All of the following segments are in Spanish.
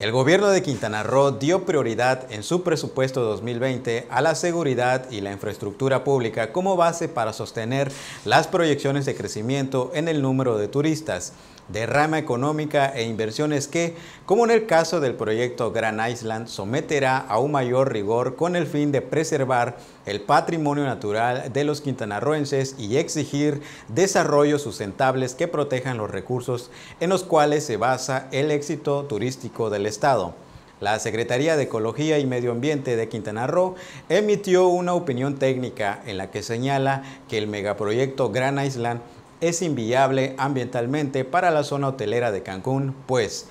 El gobierno de Quintana Roo dio prioridad en su presupuesto 2020 a la seguridad y la infraestructura pública como base para sostener las proyecciones de crecimiento en el número de turistas de rama económica e inversiones que, como en el caso del proyecto Gran Island, someterá a un mayor rigor con el fin de preservar el patrimonio natural de los quintanarroenses y exigir desarrollos sustentables que protejan los recursos en los cuales se basa el éxito turístico del Estado. La Secretaría de Ecología y Medio Ambiente de Quintana Roo emitió una opinión técnica en la que señala que el megaproyecto Gran Island es inviable ambientalmente para la zona hotelera de Cancún, pues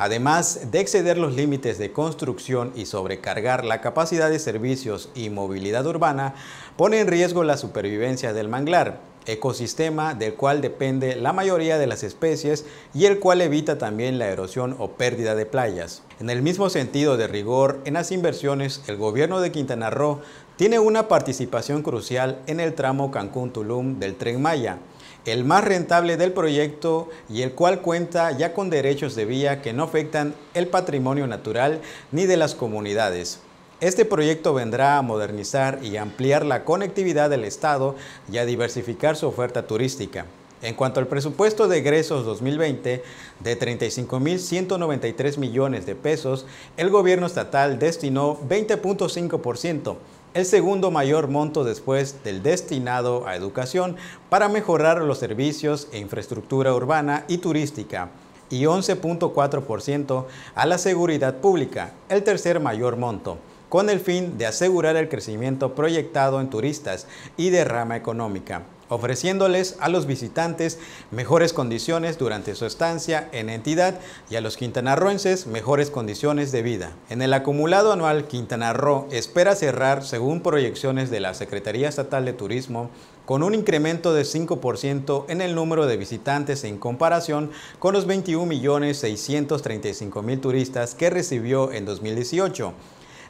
Además de exceder los límites de construcción y sobrecargar la capacidad de servicios y movilidad urbana, pone en riesgo la supervivencia del manglar, ecosistema del cual depende la mayoría de las especies y el cual evita también la erosión o pérdida de playas. En el mismo sentido de rigor en las inversiones, el gobierno de Quintana Roo tiene una participación crucial en el tramo Cancún-Tulum del Tren Maya, el más rentable del proyecto y el cual cuenta ya con derechos de vía que no afectan el patrimonio natural ni de las comunidades. Este proyecto vendrá a modernizar y ampliar la conectividad del Estado y a diversificar su oferta turística. En cuanto al presupuesto de egresos 2020 de 35.193 millones de pesos, el gobierno estatal destinó 20.5%, el segundo mayor monto después del destinado a educación para mejorar los servicios e infraestructura urbana y turística y 11.4% a la seguridad pública, el tercer mayor monto, con el fin de asegurar el crecimiento proyectado en turistas y derrama económica ofreciéndoles a los visitantes mejores condiciones durante su estancia en entidad y a los quintanarroenses mejores condiciones de vida. En el acumulado anual, Quintana Roo espera cerrar, según proyecciones de la Secretaría Estatal de Turismo, con un incremento de 5% en el número de visitantes en comparación con los 21.635.000 turistas que recibió en 2018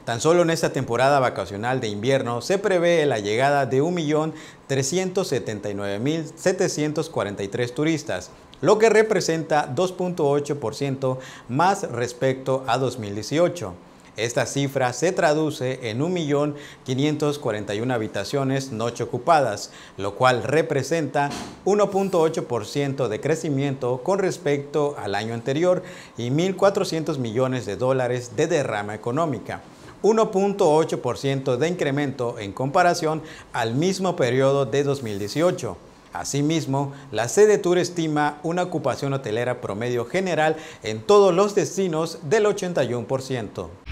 Tan solo en esta temporada vacacional de invierno se prevé la llegada de 1.379.743 turistas, lo que representa 2.8% más respecto a 2018. Esta cifra se traduce en 1.541 habitaciones noche ocupadas, lo cual representa 1.8% de crecimiento con respecto al año anterior y 1.400 millones de dólares de derrama económica. 1.8% de incremento en comparación al mismo periodo de 2018. Asimismo, la sede Tour estima una ocupación hotelera promedio general en todos los destinos del 81%.